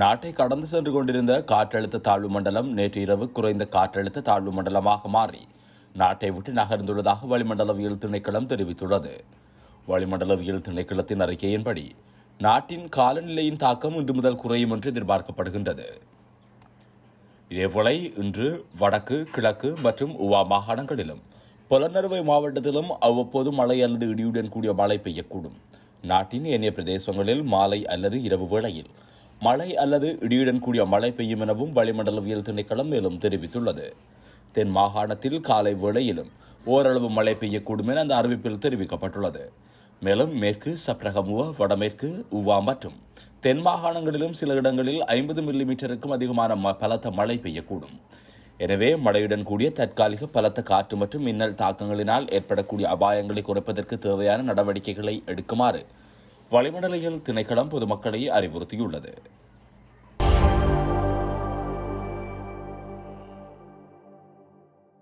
நாட்டை கடந்து சென்று கொண்டிருந்த காற்றழுத்த தாழ்வு மண்டலம் நேற்று இரவு குறைந்த காற்றழுத்த தாழ்வு மண்டலமாக மாறி நாட்டை விட்டு நகர்ந்துள்ளதாக வளிமண்டலவியல் திணைக்களம் தெரிவித்துள்ளது வளிமண்டலவியல் திணைக்களத்தின் அறிக்கையின்படி நாட்டின் காலநிலையின் தாக்கம் இன்று முதல் குறையும் என்று எதிர்பார்க்கப்படுகின்றது இதேபோலை இன்று வடக்கு கிழக்கு மற்றும் உவா மாகாணங்களிலும் புலனறுவை மாவட்டத்திலும் அவ்வப்போது மழை அல்லது இடியுடன் கூடிய மழை பெய்யக்கூடும் நாட்டின் ஏனைய பிரதேசங்களில் மாலை அல்லது இரவு வேளையில் மழை அல்லது இடியுடன் கூடிய மழை பெய்யும் எனவும் வளிமண்டலவியல் திணைக்களம் மேலும் தெரிவித்துள்ளது தென் மாகாணத்தில் காலை வேளையிலும் ஓரளவு மழை பெய்யக்கூடும் என அந்த அறிவிப்பில் தெரிவிக்கப்பட்டுள்ளது மேலும் மேற்கு சப்ரகமுவ வடமேற்கு உவா மற்றும் தென் மாகாணங்களிலும் சில இடங்களில் ஐம்பது மில்லிமீட்டருக்கும் அதிகமான பலத்த மழை பெய்யக்கூடும் எனவே மழையுடன் கூடிய தற்காலிக பலத்த காற்று மற்றும் மின்னல் தாக்கங்களினால் ஏற்படக்கூடிய அபாயங்களை குறைப்பதற்கு தேவையான நடவடிக்கைகளை எடுக்குமாறு வளிமண்டலியல் திணைக்களம் பொதுமக்களை அறிவுறுத்தியுள்ளது